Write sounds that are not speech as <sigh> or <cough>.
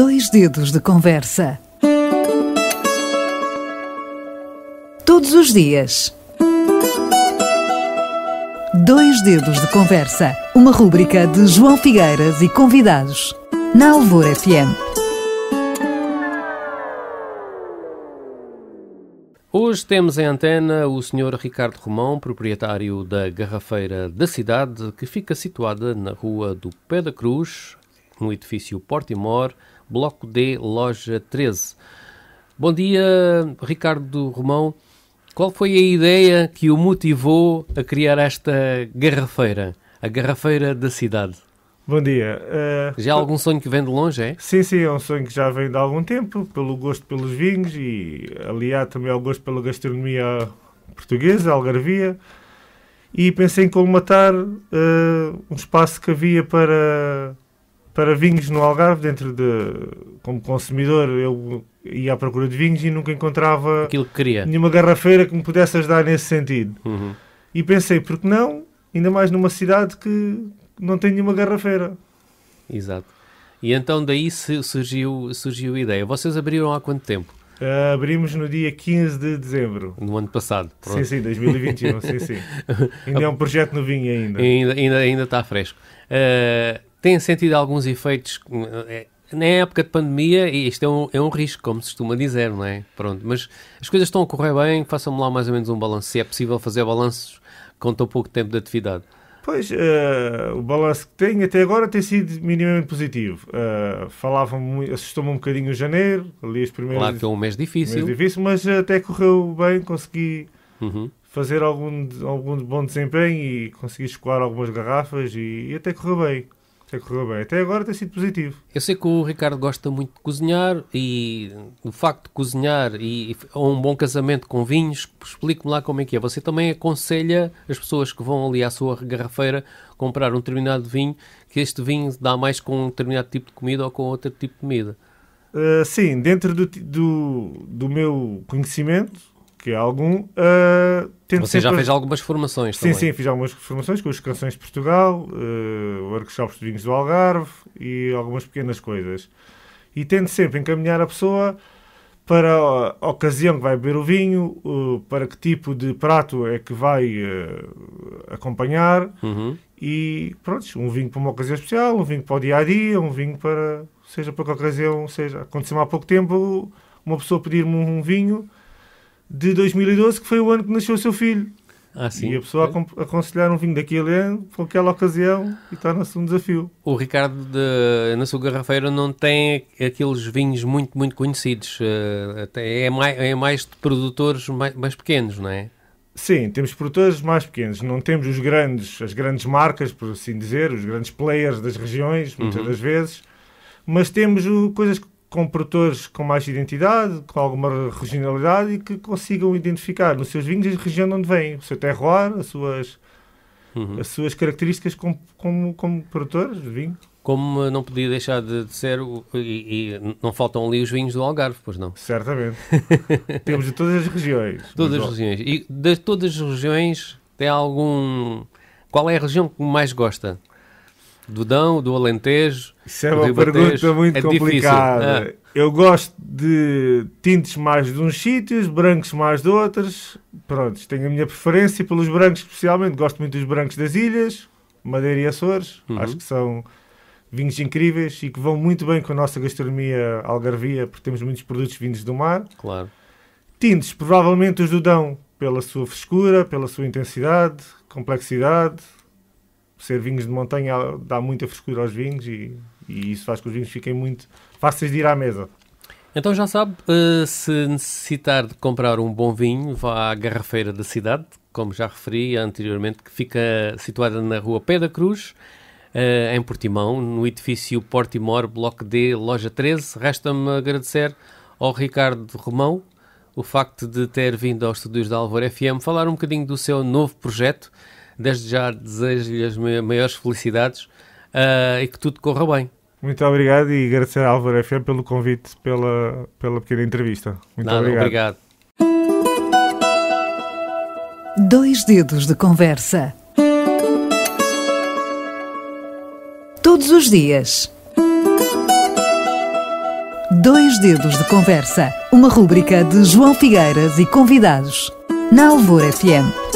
Dois Dedos de Conversa. Todos os dias. Dois Dedos de Conversa. Uma rúbrica de João Figueiras e convidados. Na Alvor FM. Hoje temos em antena o Sr. Ricardo Romão, proprietário da Garrafeira da Cidade, que fica situada na Rua do Pé da Cruz, no edifício Portimor, Bloco D, Loja 13. Bom dia, Ricardo Romão. Qual foi a ideia que o motivou a criar esta garrafeira, a garrafeira da cidade? Bom dia. Uh, já eh, há algum sonho que vem de longe, é? Sim, sim, é um sonho que já vem de algum tempo, pelo gosto pelos vinhos e aliado também ao gosto pela gastronomia portuguesa, algarvia. E pensei em colmatar uh, um espaço que havia para para vinhos no Algarve, dentro de. Como consumidor, eu ia à procura de vinhos e nunca encontrava Aquilo que queria. nenhuma garrafeira que me pudesse ajudar nesse sentido. Uhum. E pensei, por que não? Ainda mais numa cidade que não tem nenhuma garrafeira. Exato. E então daí surgiu, surgiu a ideia. Vocês abriram há quanto tempo? Uh, abrimos no dia 15 de dezembro. No ano passado. Pronto. Sim, sim, 2021, sim, sim. <laughs> Ainda é um projeto novinho ainda. Ainda, ainda, ainda está fresco. Uh, têm sentido alguns efeitos. Hum, é, na época de pandemia, e isto é um, é um risco, como se costuma dizer, não é? Pronto, mas as coisas estão a correr bem, façam-me lá mais ou menos um balanço, se é possível fazer balanços com tão pouco tempo de atividade. Pois, uh, o balanço que tenho até agora tem sido minimamente positivo. Uh, eh, falava muito, assustou-me um bocadinho o janeiro, ali os primeiros... Claro que é um mês difícil. mês difícil, mas até correu bem, consegui uhum. fazer algum, algum bom desempenho e consegui escoar algumas garrafas e, e até correu bem. Até correu bem. Até agora tem sido positivo. Eu sei que o Ricardo gosta muito de cozinhar e o facto de cozinhar e, e um bom casamento com vinhos, explique-me lá como é que é. Você também aconselha as pessoas que vão ali à sua garrafeira comprar um determinado vinho, que este vinho dá mais com um determinado tipo de comida ou com outro tipo de comida? Uh, sim, dentro do, do, do meu conhecimento, que algum. Uh, Você já fez algumas formações sim, também? Sim, sim, fiz algumas formações com os Canções de Portugal, uh, workshops de vinhos do Algarve e algumas pequenas coisas. E tento sempre encaminhar a pessoa para a ocasião que vai beber o vinho, eh, para que tipo de prato é que vai acompanhar uhum. e pronto, um vinho para uma ocasião especial, um vinho para o dia a dia, um vinho para seja para que ocasião, seja aconteceu há pouco tempo uma pessoa pedir-me um vinho de 2012, que foi o ano que nasceu o seu filho. Ah, e a pessoa aconselhar um vinho daquele ano, por aquela ocasião, e torna-se um desafio. O Ricardo, de, na sua garrafeira, não tem aqueles vinhos muito, muito conhecidos. Eh, é mais, é mais de produtores mais, mais pequenos, não é? Sim, temos produtores mais pequenos. Não temos os grandes, as grandes marcas, por assim dizer, os grandes players das regiões, muitas uhum. das vezes. Mas temos o, coisas com produtores com mais identidade, com alguma regionalidade e que consigam identificar nos seus vinhos a região de onde vêm, o seu terroir, as suas, uhum. as suas características como, como, como produtores de vinho. Como não podia deixar de dizer, e, e, não faltam ali os vinhos do Algarve, pois não? Certamente. <laughs> Temos de todas as regiões. Todas as regiões. E de todas as regiões, tem algum. Qual é a região que mais gosta? do Dão, do Alentejo? Isso é uma pergunta é muito é complicada. Ah. Eu gosto de tintes mais de uns sítios, brancos mais de outros. Pronto, tenho a minha preferência pelos brancos, especialmente. Gosto muito dos brancos das ilhas, Madeira e Açores. Uhum. Acho que são vinhos incríveis e que vão muito bem com a nossa gastronomia algarvia, porque temos muitos produtos vindos do mar. Claro. Tintes, provavelmente os do Dão, pela sua frescura, pela sua intensidade, complexidade, ser vinhos de montanha dá muita frescura aos vinhos e, e isso faz com que os vinhos fiquem muito fáceis de ir à mesa. Então já sabe, eh, se necessitar de comprar um bom vinho, vá à garrafeira da cidade, como já referi anteriormente, que fica situada na rua Pé da Cruz, eh, em Portimão, no edifício Portimor, bloco D, loja 13. Resta-me agradecer ao Ricardo Romão o facto de ter vindo aos estúdios da Alvor FM falar um bocadinho do seu novo projeto Desde já desejo-lhe as maiores felicidades uh, e que tudo corra bem. Muito obrigado e agradecer a Álvaro FM pelo convite, pela, pela pequena entrevista. Muito Nada, obrigado. obrigado. Dois dedos de conversa. Todos os dias. Dois dedos de conversa. Uma rúbrica de João Figueiras e convidados. Na Alvor FM